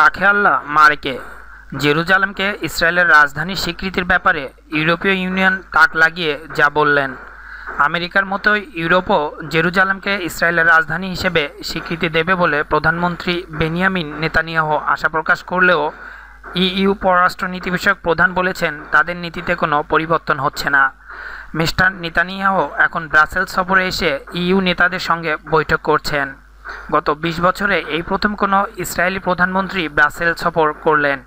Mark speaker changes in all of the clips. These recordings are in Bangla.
Speaker 1: রাখেয়াল্লা মার্কে জেরুজালামকে ইসরায়েলের রাজধানী স্বীকৃতির ব্যাপারে ইউরোপীয় ইউনিয়ন তাক লাগিয়ে যা বললেন আমেরিকার মতোই ইউরোপও জেরুজালামকে ইসরায়েলের রাজধানী হিসেবে স্বীকৃতি দেবে বলে প্রধানমন্ত্রী বেনিয়ামিন নেতানিয়াহ আশা প্রকাশ করলেও ইইউ পররাষ্ট্রনীতি বিষয়ক প্রধান বলেছেন তাদের নীতিতে কোনো পরিবর্তন হচ্ছে না মিস্টার নেতানিয়াহ এখন ব্রাসেলস সফরে এসে ইইউ নেতাদের সঙ্গে বৈঠক করছেন গত ২০ বছরে এই প্রথম কোনো ইসরায়েলি প্রধানমন্ত্রী ব্রাসেল সফর করলেন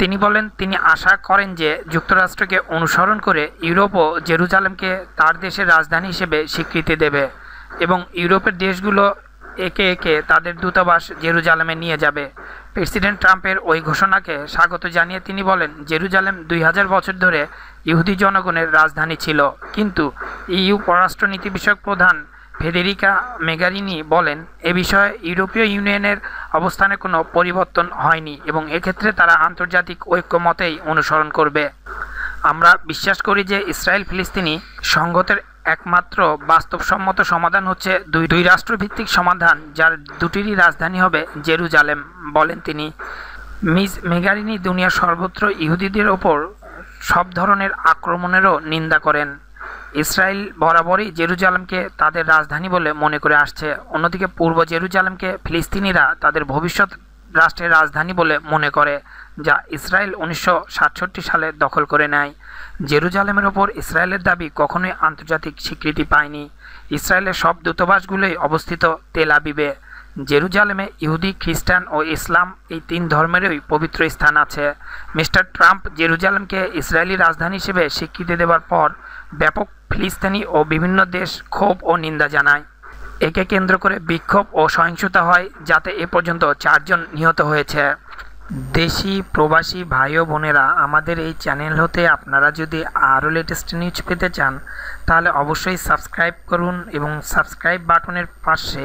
Speaker 1: তিনি বলেন তিনি আশা করেন যে যুক্তরাষ্ট্রকে অনুসরণ করে ইউরোপও জেরুজালেমকে তার দেশের রাজধানী হিসেবে স্বীকৃতি দেবে এবং ইউরোপের দেশগুলো একে একে তাদের দূতাবাস জেরুজালেমে নিয়ে যাবে প্রেসিডেন্ট ট্রাম্পের ওই ঘোষণাকে স্বাগত জানিয়ে তিনি বলেন জেরুজালেম দুই হাজার বছর ধরে ইহুদি জনগণের রাজধানী ছিল কিন্তু ইইউ পররাষ্ট্রনীতি বিষয়ক প্রধান ফেডেরিকা মেগারিনি বলেন এ বিষয়ে ইউরোপীয় ইউনিয়নের অবস্থানে কোনো পরিবর্তন হয়নি এবং এক্ষেত্রে তারা আন্তর্জাতিক ঐক্যমতেই অনুসরণ করবে আমরা বিশ্বাস করি যে ইসরায়েল ফিলিস্তিনি সংগতের একমাত্র বাস্তবসম্মত সমাধান হচ্ছে দুই দুই রাষ্ট্রভিত্তিক সমাধান যার দুটিরই রাজধানী হবে জেরুজালেম বলেন তিনি মিস মেগারিনি দুনিয়ার সর্বত্র ইহুদিদের ওপর সব ধরনের আক্রমণেরও নিন্দা করেন ইসরায়েল বরাবরই জেরুজালেমকে তাদের রাজধানী বলে মনে করে আসছে অন্যদিকে পূর্ব জেরুজালেমকে ফিলিস্তিনিরা তাদের ভবিষ্যৎ রাষ্ট্রের রাজধানী বলে মনে করে যা ইসরায়েল উনিশশো সালে দখল করে নেয় জেরুজালেমের ওপর ইসরায়েলের দাবি কখনোই আন্তর্জাতিক স্বীকৃতি পায়নি ইসরায়েলের সব দূতাবাসগুলোই অবস্থিত তেল আবিবে জেরুজালেমে ইহুদি খ্রিস্টান ও ইসলাম এই তিন ধর্মেরই পবিত্র স্থান আছে মিস্টার ট্রাম্প জেরুজালেমকে ইসরায়েলি রাজধানী হিসেবে স্বীকৃতি দেওয়ার পর ব্যাপক ফিলিস্তিনি ও বিভিন্ন দেশ ক্ষোভ ও নিন্দা জানায় একে কেন্দ্র করে বিক্ষোভ ও সহিংসতা হয় যাতে এ পর্যন্ত চারজন নিহত হয়েছে দেশি প্রবাসী ভাই ও বোনেরা আমাদের এই চ্যানেল হতে আপনারা যদি আরও লেটেস্ট নিউজ পেতে চান তাহলে অবশ্যই সাবস্ক্রাইব করুন এবং সাবস্ক্রাইব বাটনের পাশে